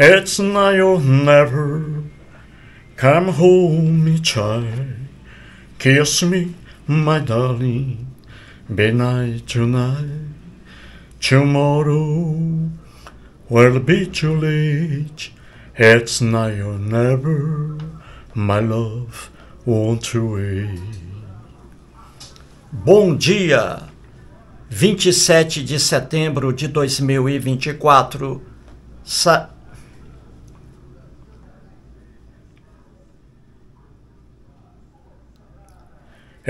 It's now or never. Come home, child. Kiss me, my darling. Be night tonight. Tomorrow will be too late. It's now or never. My love won't wait. Bom dia, 27 de setembro de 2024. Sa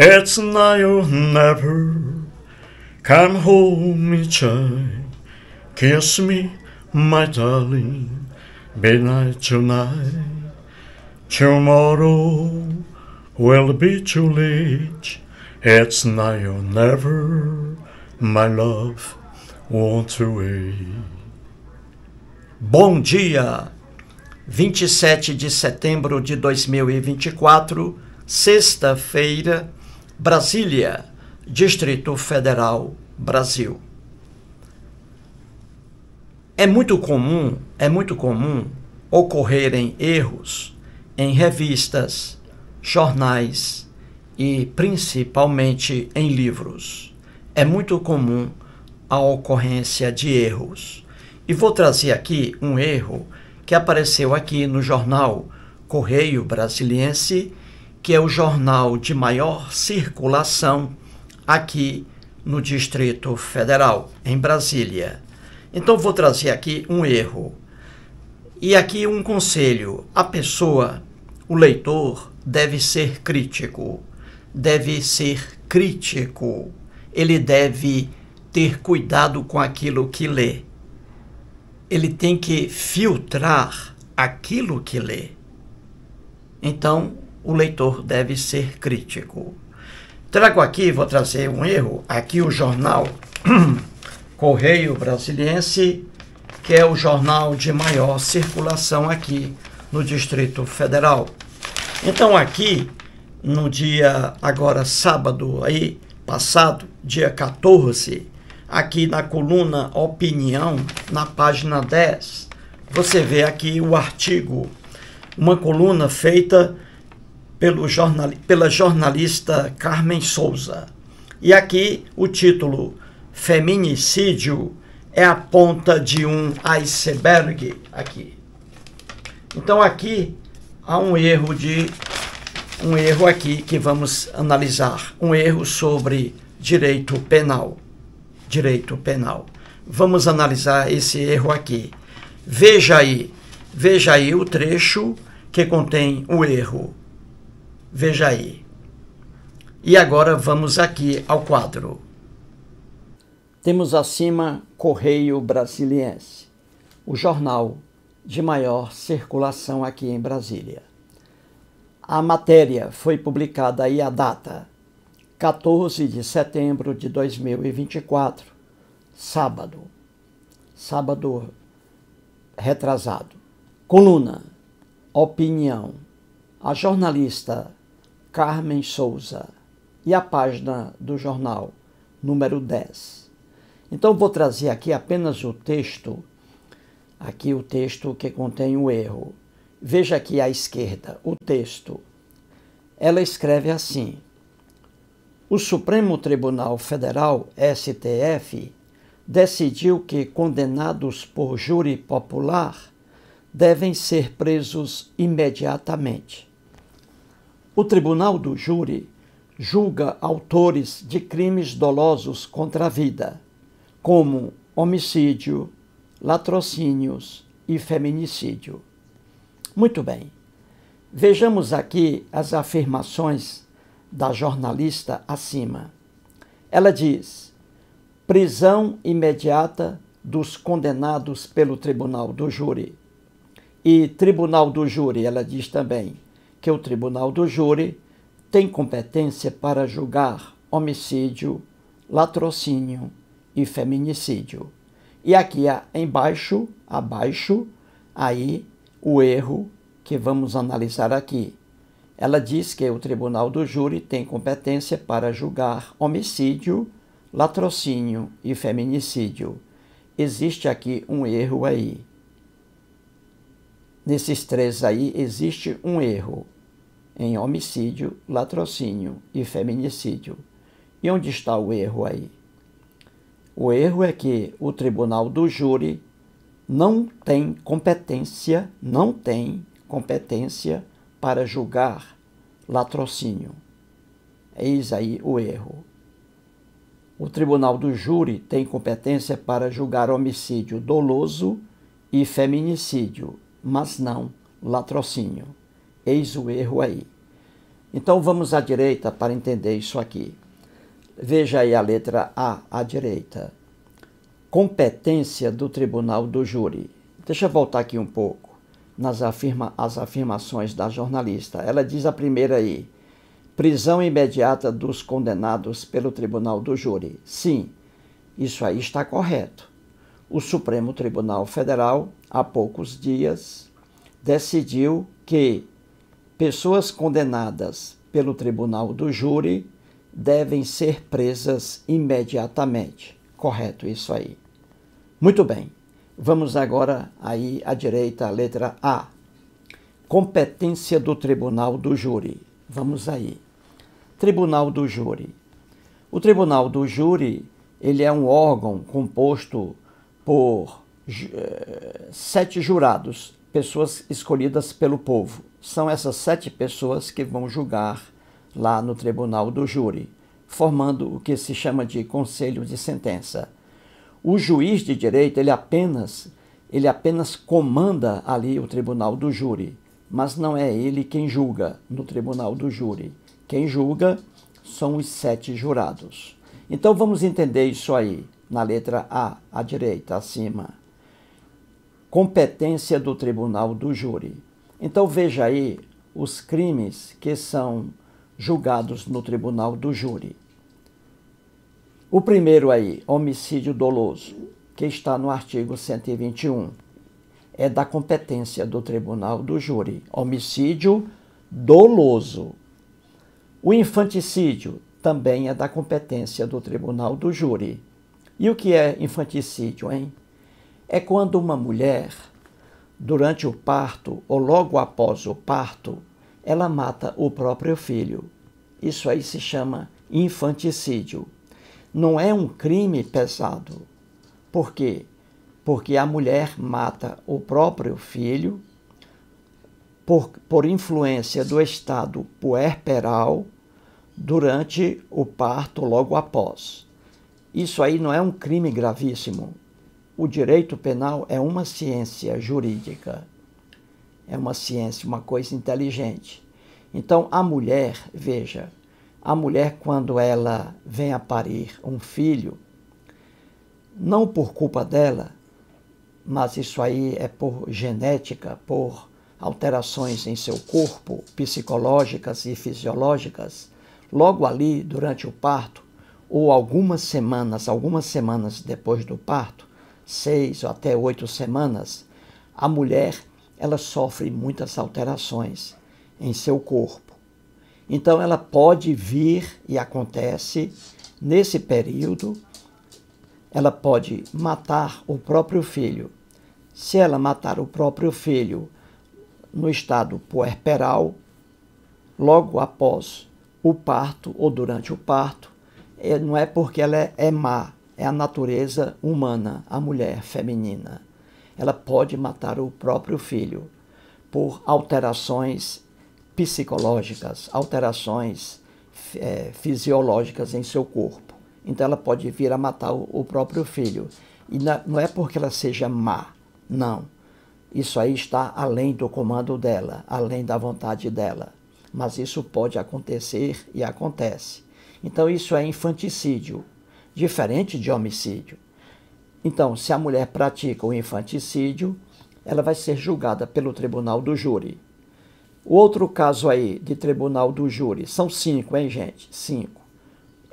It's now or never. Come home, me child. Kiss me, my darling. Be night tonight. Tomorrow will be too late. It's now or never. My love won't wait. Bom dia! 27 de setembro de 2024, sexta-feira Brasília, Distrito Federal, Brasil. É muito comum, é muito comum ocorrerem erros em revistas, jornais e principalmente em livros. É muito comum a ocorrência de erros. E vou trazer aqui um erro que apareceu aqui no jornal Correio Brasiliense que é o jornal de maior circulação aqui no Distrito Federal, em Brasília. Então vou trazer aqui um erro e aqui um conselho: a pessoa, o leitor, deve ser crítico, deve ser crítico, ele deve ter cuidado com aquilo que lê, ele tem que filtrar aquilo que lê. Então, o leitor deve ser crítico. Trago aqui, vou trazer um erro, aqui o jornal Correio Brasiliense, que é o jornal de maior circulação aqui no Distrito Federal. Então aqui, no dia agora sábado aí passado, dia 14, aqui na coluna Opinião, na página 10, você vê aqui o artigo, uma coluna feita pelo jornal, pela jornalista Carmen Souza. E aqui o título: Feminicídio é a ponta de um iceberg. Aqui. Então aqui há um erro de um erro aqui que vamos analisar, um erro sobre direito penal. Direito penal. Vamos analisar esse erro aqui. Veja aí, veja aí o trecho que contém o erro Veja aí. E agora vamos aqui ao quadro. Temos acima Correio Brasiliense, o jornal de maior circulação aqui em Brasília. A matéria foi publicada aí a data 14 de setembro de 2024, sábado. Sábado retrasado. Coluna Opinião. A jornalista Carmen Souza e a página do jornal, número 10. Então vou trazer aqui apenas o texto, aqui o texto que contém o erro. Veja aqui à esquerda o texto. Ela escreve assim: O Supremo Tribunal Federal, STF, decidiu que condenados por júri popular devem ser presos imediatamente. O tribunal do júri julga autores de crimes dolosos contra a vida, como homicídio, latrocínios e feminicídio. Muito bem. Vejamos aqui as afirmações da jornalista acima. Ela diz: prisão imediata dos condenados pelo tribunal do júri. E tribunal do júri, ela diz também, que o tribunal do júri tem competência para julgar homicídio, latrocínio e feminicídio. E aqui embaixo, abaixo, aí o erro que vamos analisar aqui. Ela diz que o tribunal do júri tem competência para julgar homicídio, latrocínio e feminicídio. Existe aqui um erro aí. Nesses três aí existe um erro em homicídio, latrocínio e feminicídio. E onde está o erro aí? O erro é que o tribunal do júri não tem competência, não tem competência para julgar latrocínio. Eis aí o erro. O tribunal do júri tem competência para julgar homicídio doloso e feminicídio, mas não latrocínio. Eis o erro aí. Então vamos à direita para entender isso aqui. Veja aí a letra A à direita. Competência do tribunal do júri. Deixa eu voltar aqui um pouco nas afirma, as afirmações da jornalista. Ela diz a primeira aí: prisão imediata dos condenados pelo tribunal do júri. Sim, isso aí está correto. O Supremo Tribunal Federal, há poucos dias, decidiu que Pessoas condenadas pelo tribunal do júri devem ser presas imediatamente. Correto isso aí. Muito bem. Vamos agora aí à direita, letra A. Competência do Tribunal do Júri. Vamos aí. Tribunal do Júri. O Tribunal do Júri, ele é um órgão composto por eh, sete jurados pessoas escolhidas pelo povo. São essas sete pessoas que vão julgar lá no tribunal do júri, formando o que se chama de conselho de sentença. O juiz de direito, ele apenas, ele apenas comanda ali o tribunal do júri, mas não é ele quem julga no tribunal do júri. Quem julga são os sete jurados. Então vamos entender isso aí na letra A, à direita, acima competência do tribunal do júri. Então veja aí os crimes que são julgados no tribunal do júri. O primeiro aí, homicídio doloso, que está no artigo 121, é da competência do tribunal do júri. Homicídio doloso. O infanticídio também é da competência do tribunal do júri. E o que é infanticídio, hein? é quando uma mulher, durante o parto ou logo após o parto, ela mata o próprio filho. Isso aí se chama infanticídio. Não é um crime pesado. Por quê? Porque a mulher mata o próprio filho por, por influência do estado puerperal durante o parto logo após. Isso aí não é um crime gravíssimo, o direito penal é uma ciência jurídica. É uma ciência, uma coisa inteligente. Então, a mulher, veja, a mulher, quando ela vem a parir um filho, não por culpa dela, mas isso aí é por genética, por alterações em seu corpo, psicológicas e fisiológicas, logo ali, durante o parto, ou algumas semanas, algumas semanas depois do parto, seis ou até oito semanas, a mulher ela sofre muitas alterações em seu corpo. Então ela pode vir e acontece nesse período, ela pode matar o próprio filho. Se ela matar o próprio filho no estado puerperal, logo após o parto ou durante o parto, é, não é porque ela é má, é a natureza humana, a mulher feminina. Ela pode matar o próprio filho por alterações psicológicas, alterações é, fisiológicas em seu corpo. Então ela pode vir a matar o, o próprio filho. E não é porque ela seja má, não. Isso aí está além do comando dela, além da vontade dela. Mas isso pode acontecer e acontece. Então isso é infanticídio, diferente de homicídio. Então, se a mulher pratica o infanticídio, ela vai ser julgada pelo tribunal do júri. O outro caso aí de tribunal do júri são cinco, hein, gente? Cinco.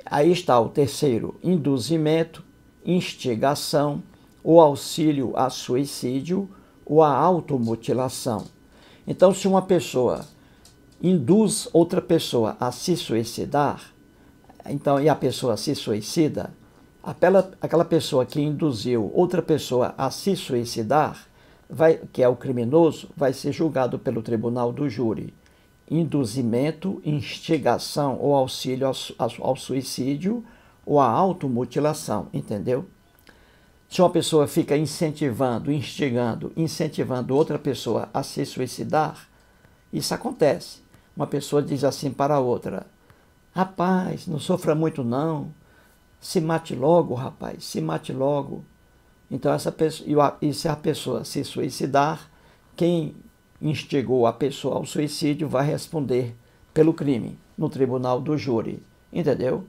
Aí está o terceiro: induzimento, instigação, o auxílio a suicídio ou a automutilação. Então, se uma pessoa induz outra pessoa a se suicidar, então, e a pessoa se suicida, aquela, aquela pessoa que induziu outra pessoa a se suicidar, vai, que é o criminoso, vai ser julgado pelo tribunal do júri. Induzimento, instigação ou auxílio ao, ao suicídio ou à automutilação, entendeu? Se uma pessoa fica incentivando, instigando, incentivando outra pessoa a se suicidar, isso acontece. Uma pessoa diz assim para a outra: Rapaz, não sofra muito não. Se mate logo, rapaz, se mate logo. Então essa pessoa, e se a pessoa se suicidar, quem instigou a pessoa ao suicídio vai responder pelo crime no tribunal do júri, entendeu?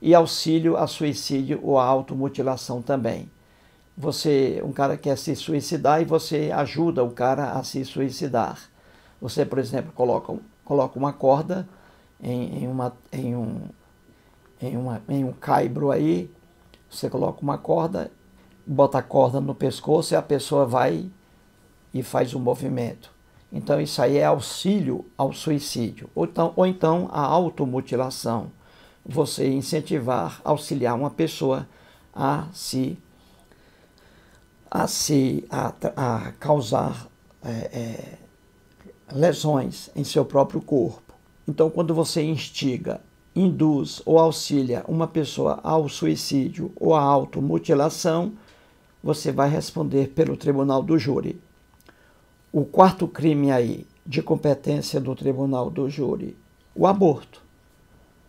E auxílio a suicídio ou a automutilação também. Você, um cara quer se suicidar e você ajuda o cara a se suicidar. Você, por exemplo, coloca, coloca uma corda em, em, uma, em, um, em, uma, em um caibro aí, você coloca uma corda, bota a corda no pescoço e a pessoa vai e faz o um movimento. Então isso aí é auxílio ao suicídio, ou então, ou então a automutilação. Você incentivar, auxiliar uma pessoa a se a se a, a causar é, é, lesões em seu próprio corpo. Então, quando você instiga, induz ou auxilia uma pessoa ao suicídio ou à automutilação, você vai responder pelo tribunal do júri. O quarto crime aí, de competência do tribunal do júri, o aborto.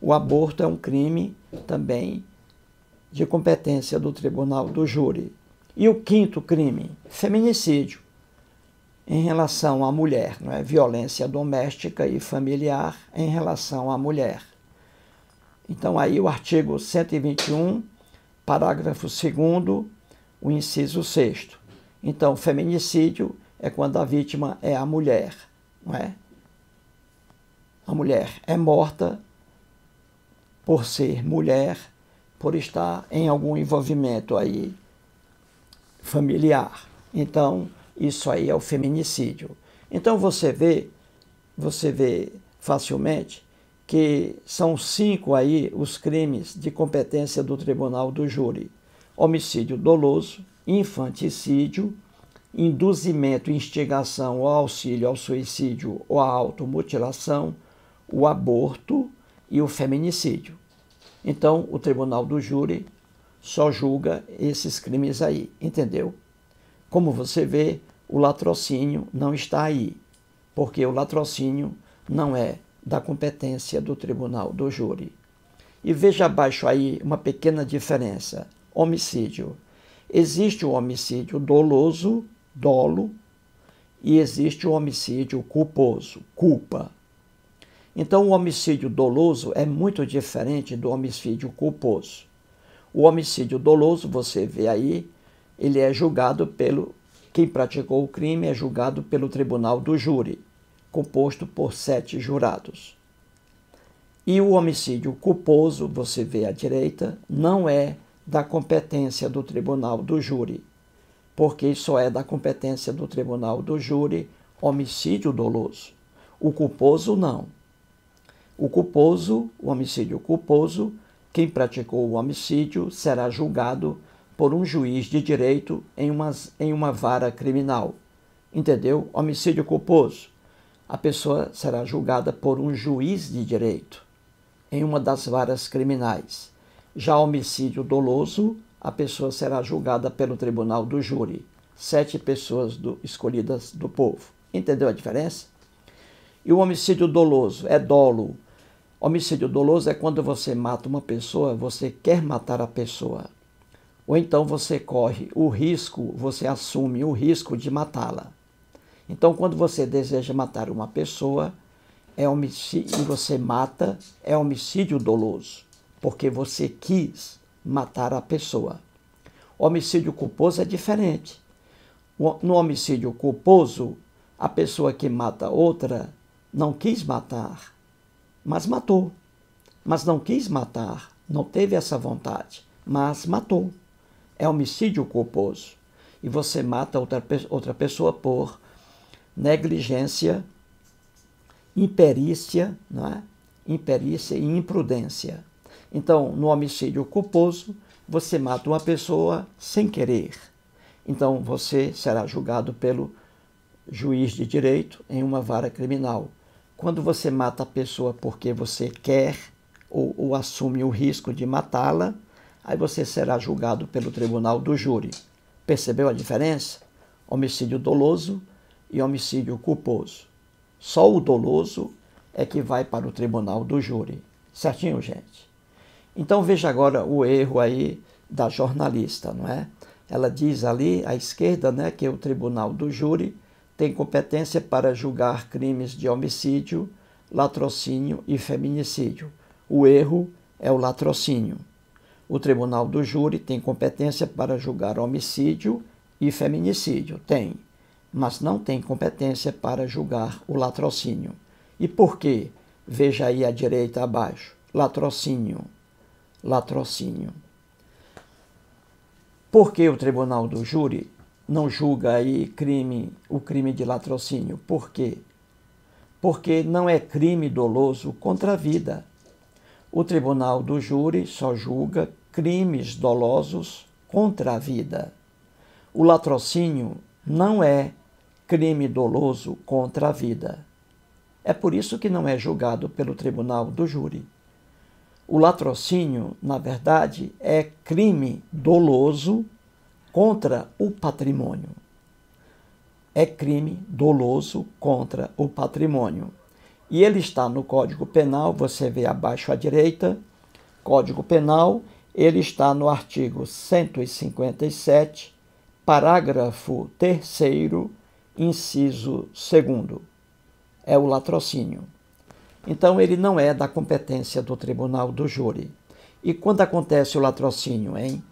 O aborto é um crime também de competência do tribunal do júri. E o quinto crime, feminicídio em relação à mulher, não é? violência doméstica e familiar em relação à mulher. Então, aí o artigo 121, parágrafo 2, o inciso 6. Então, feminicídio é quando a vítima é a mulher, não é? A mulher é morta por ser mulher, por estar em algum envolvimento aí familiar. Então, isso aí é o feminicídio. Então você vê, você vê facilmente que são cinco aí os crimes de competência do tribunal do júri: homicídio doloso, infanticídio, induzimento, instigação ou auxílio ao suicídio ou à automutilação, o aborto e o feminicídio. Então, o tribunal do júri só julga esses crimes aí, entendeu? Como você vê, o latrocínio não está aí, porque o latrocínio não é da competência do tribunal do júri. E veja abaixo aí uma pequena diferença: homicídio. Existe o homicídio doloso, dolo, e existe o homicídio culposo, culpa. Então, o homicídio doloso é muito diferente do homicídio culposo. O homicídio doloso, você vê aí, ele é julgado pelo quem praticou o crime é julgado pelo tribunal do júri, composto por sete jurados. E o homicídio culposo, você vê à direita, não é da competência do tribunal do júri, porque só é da competência do tribunal do júri homicídio doloso. O culposo não. O culposo, o homicídio culposo, quem praticou o homicídio será julgado por um juiz de direito em uma, em uma vara criminal. Entendeu? Homicídio culposo. A pessoa será julgada por um juiz de direito em uma das varas criminais. Já homicídio doloso, a pessoa será julgada pelo tribunal do júri, sete pessoas do, escolhidas do povo. Entendeu a diferença? E o homicídio doloso é dolo. Homicídio doloso é quando você mata uma pessoa, você quer matar a pessoa ou então você corre o risco, você assume o risco de matá-la. Então, quando você deseja matar uma pessoa, é homicídio, e você mata, é homicídio doloso, porque você quis matar a pessoa. Homicídio culposo é diferente. No homicídio culposo, a pessoa que mata outra não quis matar, mas matou. Mas não quis matar, não teve essa vontade, mas matou é homicídio culposo. E você mata outra, outra pessoa por negligência, imperícia, não é? Imperícia e imprudência. Então, no homicídio culposo, você mata uma pessoa sem querer. Então, você será julgado pelo juiz de direito em uma vara criminal. Quando você mata a pessoa porque você quer ou, ou assume o risco de matá-la, aí você será julgado pelo tribunal do júri. Percebeu a diferença? Homicídio doloso e homicídio culposo. Só o doloso é que vai para o tribunal do júri. Certinho, gente? Então veja agora o erro aí da jornalista, não é? Ela diz ali à esquerda, né, que o tribunal do júri tem competência para julgar crimes de homicídio, latrocínio e feminicídio. O erro é o latrocínio. O tribunal do júri tem competência para julgar homicídio e feminicídio? Tem, mas não tem competência para julgar o latrocínio. E por quê? Veja aí à direita abaixo. Latrocínio. Latrocínio. Por que o tribunal do júri não julga aí crime, o crime de latrocínio? Por quê? Porque não é crime doloso contra a vida o tribunal do júri só julga crimes dolosos contra a vida. O latrocínio não é crime doloso contra a vida. É por isso que não é julgado pelo tribunal do júri. O latrocínio, na verdade, é crime doloso contra o patrimônio. É crime doloso contra o patrimônio. E ele está no Código Penal, você vê abaixo à direita, Código Penal, ele está no artigo 157, parágrafo 3 inciso 2. É o latrocínio. Então ele não é da competência do tribunal do júri. E quando acontece o latrocínio, hein?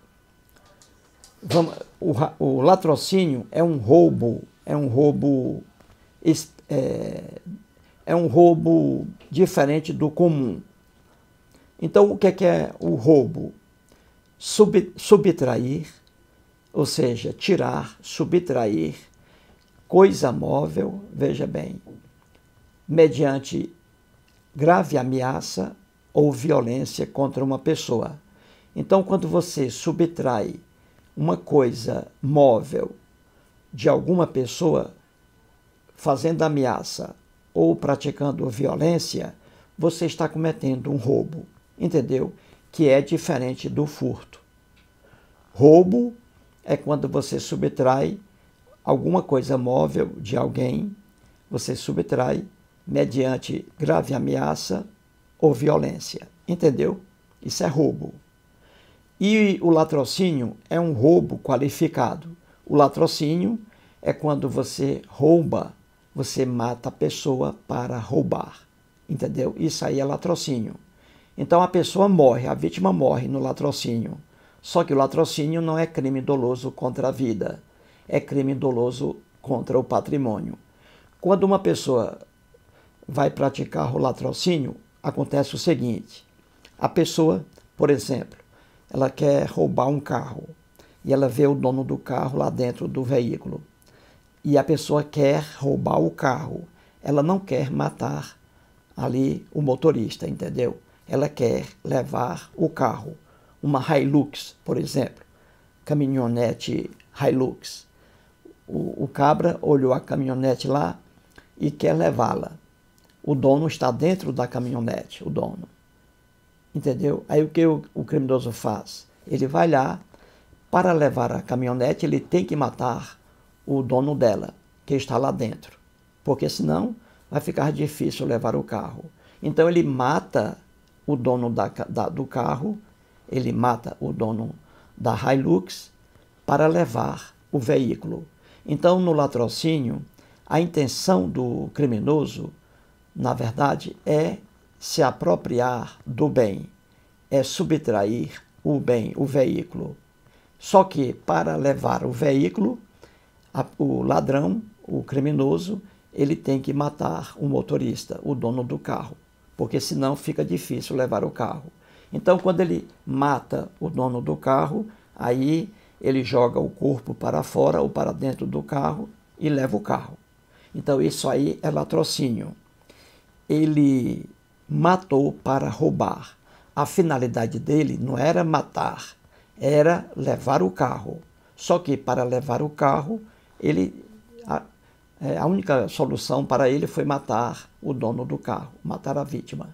Vamos, o, o latrocínio é um roubo, é um roubo é, é um roubo diferente do comum. Então, o que é, que é o roubo? Sub, subtrair, ou seja, tirar, subtrair coisa móvel, veja bem, mediante grave ameaça ou violência contra uma pessoa. Então, quando você subtrai uma coisa móvel de alguma pessoa, fazendo ameaça ou praticando violência, você está cometendo um roubo, entendeu? Que é diferente do furto. Roubo é quando você subtrai alguma coisa móvel de alguém, você subtrai mediante grave ameaça ou violência, entendeu? Isso é roubo. E o latrocínio é um roubo qualificado. O latrocínio é quando você rouba você mata a pessoa para roubar. Entendeu? Isso aí é latrocínio. Então a pessoa morre, a vítima morre no latrocínio. Só que o latrocínio não é crime doloso contra a vida, é crime doloso contra o patrimônio. Quando uma pessoa vai praticar o latrocínio, acontece o seguinte: a pessoa, por exemplo, ela quer roubar um carro e ela vê o dono do carro lá dentro do veículo e a pessoa quer roubar o carro. Ela não quer matar ali o motorista, entendeu? Ela quer levar o carro. Uma Hilux, por exemplo, caminhonete Hilux. O, o cabra olhou a caminhonete lá e quer levá-la. O dono está dentro da caminhonete, o dono. Entendeu? Aí o que o, o criminoso faz? Ele vai lá, para levar a caminhonete, ele tem que matar o dono dela, que está lá dentro, porque senão vai ficar difícil levar o carro. Então ele mata o dono da, da, do carro, ele mata o dono da Hilux para levar o veículo. Então, no latrocínio, a intenção do criminoso, na verdade, é se apropriar do bem, é subtrair o bem, o veículo. Só que para levar o veículo, a, o ladrão, o criminoso, ele tem que matar o motorista, o dono do carro, porque senão fica difícil levar o carro. Então, quando ele mata o dono do carro, aí ele joga o corpo para fora ou para dentro do carro e leva o carro. Então, isso aí é latrocínio. Ele matou para roubar. A finalidade dele não era matar, era levar o carro. Só que para levar o carro, ele a, é, a única solução para ele foi matar o dono do carro, matar a vítima.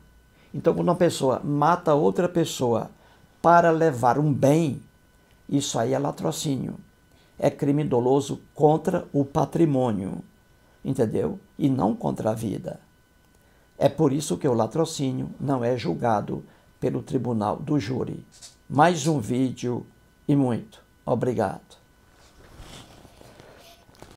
Então, quando uma pessoa mata outra pessoa para levar um bem, isso aí é latrocínio. É crime doloso contra o patrimônio, entendeu? E não contra a vida. É por isso que o latrocínio não é julgado pelo tribunal do júri. Mais um vídeo e muito. Obrigado.